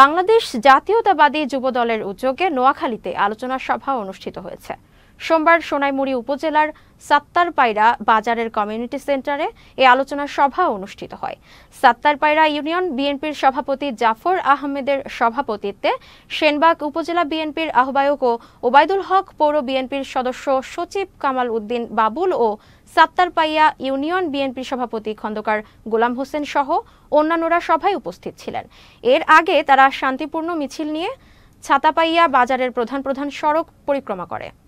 বাংলাদেশ জাতীয়তাবাদী যুবদলের উদ্যোগে নোয়াখালীতে আলোচনা সভা অনুষ্ঠিত হয়েছে সোমবার সোনাইমুড়ি উপজেলার সাত্তারপাইরা বাজারের কমিউনিটি সেন্টারে এ আলোচনা সভা অনুষ্ঠিত হয় সাত্তারপাইরা ইউনিয়ন বিএনপির সভাপতি জাফর আহমেদের সভাপতিত্বে সেনবাগ উপজেলা বিএনপির আহ্বায়ক ও ওবায়দুল হক পৌর বিএনপির সদস্য সচিব কামাল উদ্দিন বাবুল ও সাত্তারপাইয়া ইউনিয়ন বিএনপি সভাপতি খন্দকার গোলাম হোসেন সহ অন্যান্যরা সভায় উপস্থিত ছিলেন এর আগে তারা শান্তিপূর্ণ মিছিল নিয়ে ছাতাপাইয়া বাজারের প্রধান প্রধান সড়ক পরিক্রমা করে